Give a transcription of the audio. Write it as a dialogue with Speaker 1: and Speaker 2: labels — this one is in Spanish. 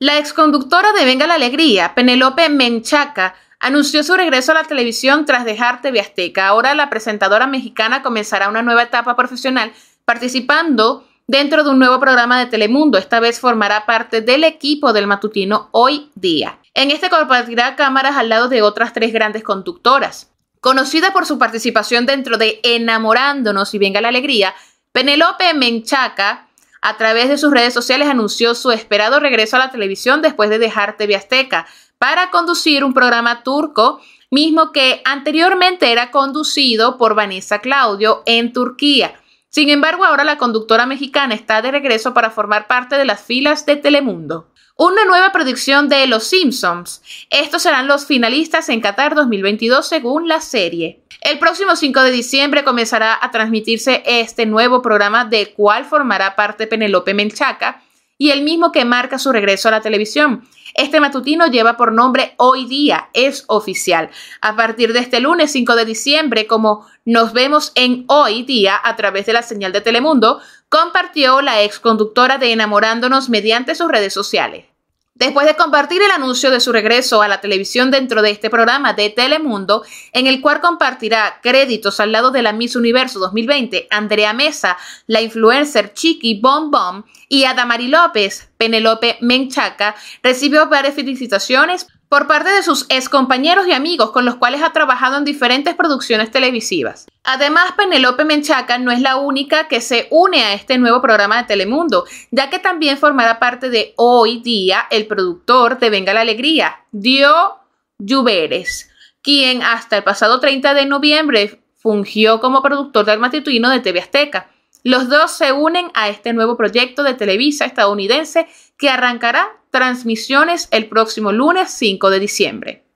Speaker 1: La exconductora de Venga la Alegría, Penelope Menchaca, anunció su regreso a la televisión tras dejar TV Azteca. Ahora la presentadora mexicana comenzará una nueva etapa profesional participando dentro de un nuevo programa de Telemundo. Esta vez formará parte del equipo del matutino Hoy Día. En este compartirá cámaras al lado de otras tres grandes conductoras. Conocida por su participación dentro de Enamorándonos y Venga la Alegría, Penelope Menchaca a través de sus redes sociales anunció su esperado regreso a la televisión después de dejar TV Azteca para conducir un programa turco, mismo que anteriormente era conducido por Vanessa Claudio en Turquía. Sin embargo, ahora la conductora mexicana está de regreso para formar parte de las filas de Telemundo. Una nueva producción de Los Simpsons. Estos serán los finalistas en Qatar 2022 según la serie. El próximo 5 de diciembre comenzará a transmitirse este nuevo programa de cuál formará parte Penelope Menchaca, y el mismo que marca su regreso a la televisión. Este matutino lleva por nombre Hoy Día, es oficial. A partir de este lunes 5 de diciembre, como nos vemos en Hoy Día a través de la señal de Telemundo, compartió la ex conductora de Enamorándonos mediante sus redes sociales. Después de compartir el anuncio de su regreso a la televisión dentro de este programa de Telemundo, en el cual compartirá créditos al lado de la Miss Universo 2020, Andrea Mesa, la influencer Chiqui Bom Bom y Adamari López, Penelope Menchaca, recibió varias felicitaciones por parte de sus excompañeros y amigos con los cuales ha trabajado en diferentes producciones televisivas. Además, Penelope Menchaca no es la única que se une a este nuevo programa de Telemundo, ya que también formará parte de Hoy Día el productor de Venga la Alegría, Dio Lluveres, quien hasta el pasado 30 de noviembre fungió como productor del matutino de TV Azteca. Los dos se unen a este nuevo proyecto de Televisa estadounidense que arrancará transmisiones el próximo lunes 5 de diciembre.